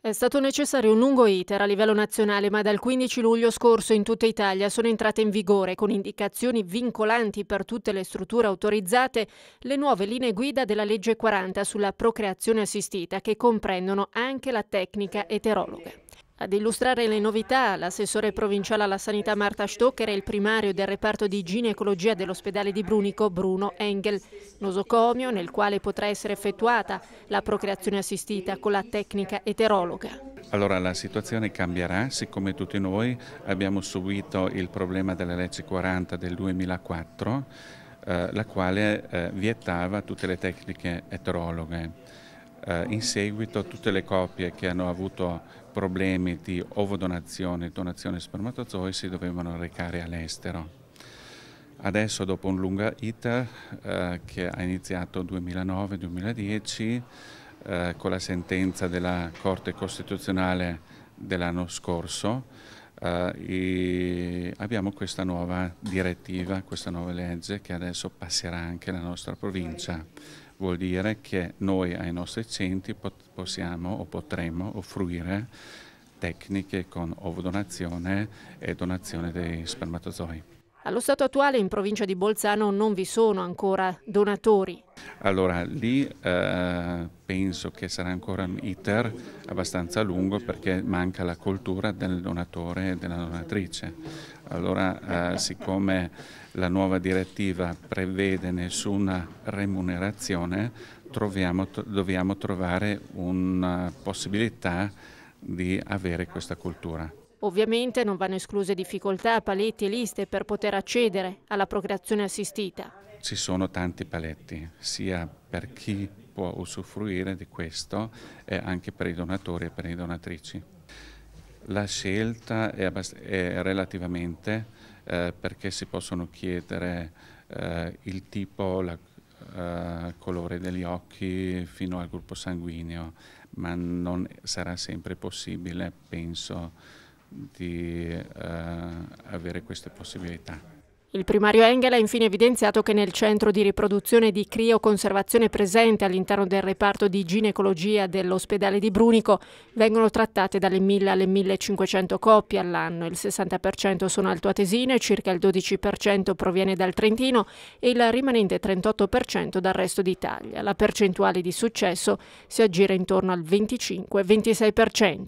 È stato necessario un lungo iter a livello nazionale, ma dal 15 luglio scorso in tutta Italia sono entrate in vigore, con indicazioni vincolanti per tutte le strutture autorizzate, le nuove linee guida della legge 40 sulla procreazione assistita, che comprendono anche la tecnica eterologa. Ad illustrare le novità, l'assessore provinciale alla sanità Marta Stocker e il primario del reparto di ginecologia dell'ospedale di Brunico, Bruno Engel. Nosocomio nel quale potrà essere effettuata la procreazione assistita con la tecnica eterologa. Allora la situazione cambierà, siccome tutti noi abbiamo subito il problema della legge 40 del 2004, eh, la quale eh, vietava tutte le tecniche eterologhe eh, in seguito tutte le coppie che hanno avuto problemi di ovodonazione e donazione spermatozoi si dovevano recare all'estero. Adesso dopo un lungo iter eh, che ha iniziato 2009-2010 eh, con la sentenza della Corte Costituzionale dell'anno scorso eh, abbiamo questa nuova direttiva, questa nuova legge che adesso passerà anche alla nostra provincia vuol dire che noi ai nostri centri possiamo o potremo offrire tecniche con ovodonazione e donazione dei spermatozoi. Allo stato attuale in provincia di Bolzano non vi sono ancora donatori. Allora lì eh, penso che sarà ancora un iter abbastanza lungo perché manca la cultura del donatore e della donatrice. Allora eh, siccome la nuova direttiva prevede nessuna remunerazione troviamo, dobbiamo trovare una possibilità di avere questa cultura. Ovviamente non vanno escluse difficoltà, paletti e liste per poter accedere alla procreazione assistita. Ci sono tanti paletti, sia per chi può usufruire di questo e anche per i donatori e per le donatrici. La scelta è, è relativamente eh, perché si possono chiedere eh, il tipo, il eh, colore degli occhi fino al gruppo sanguigno, ma non sarà sempre possibile, penso, di eh, avere queste possibilità. Il primario Engel ha infine evidenziato che nel centro di riproduzione di crioconservazione presente all'interno del reparto di ginecologia dell'ospedale di Brunico vengono trattate dalle 1000 alle 1500 coppie all'anno, il 60% sono altoatesine, circa il 12% proviene dal Trentino e il rimanente 38% dal resto d'Italia. La percentuale di successo si aggira intorno al 25-26%.